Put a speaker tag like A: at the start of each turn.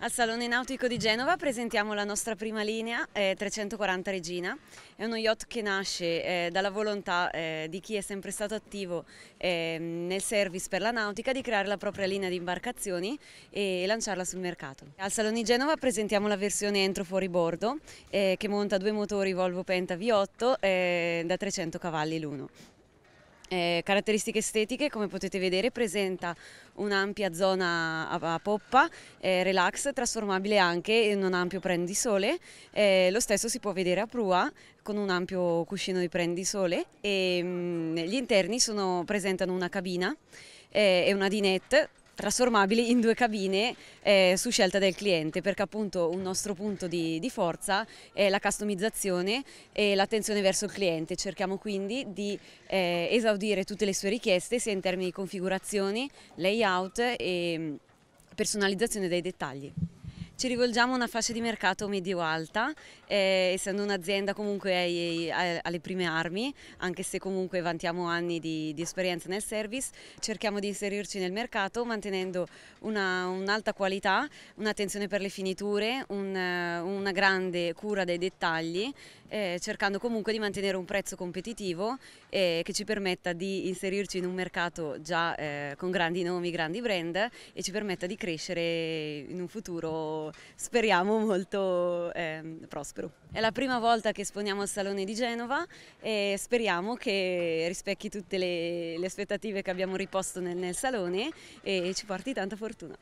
A: Al Salone Nautico di Genova presentiamo la nostra prima linea eh, 340 Regina, è uno yacht che nasce eh, dalla volontà eh, di chi è sempre stato attivo eh, nel service per la nautica di creare la propria linea di imbarcazioni e lanciarla sul mercato. Al Salone di Genova presentiamo la versione entro fuori bordo eh, che monta due motori Volvo Penta V8 eh, da 300 cavalli l'uno. Eh, caratteristiche estetiche, come potete vedere, presenta un'ampia zona a, a poppa, eh, relax, trasformabile anche in un ampio prendisole. Eh, lo stesso si può vedere a prua con un ampio cuscino di prendisole. E, mh, mm, gli interni sono, presentano una cabina eh, e una dinette trasformabili in due cabine eh, su scelta del cliente perché appunto un nostro punto di, di forza è la customizzazione e l'attenzione verso il cliente. Cerchiamo quindi di eh, esaudire tutte le sue richieste sia in termini di configurazioni, layout e mm, personalizzazione dei dettagli. Ci rivolgiamo a una fascia di mercato medio-alta, eh, essendo un'azienda comunque ai, ai, alle prime armi, anche se comunque vantiamo anni di, di, esperienza nel service, cerchiamo di inserirci nel mercato mantenendo un'alta qualità, un'attenzione per le finiture, un, una grande cura dei dettagli, eh, cercando comunque di mantenere un prezzo competitivo eh, che ci permetta di inserirci in un mercato già eh, con grandi nomi, grandi brand e ci permetta di crescere in un futuro speriamo molto eh, prospero. È la prima volta che esponiamo al Salone di Genova e speriamo che rispecchi tutte le, le aspettative che abbiamo riposto nel, nel Salone e ci porti tanta fortuna.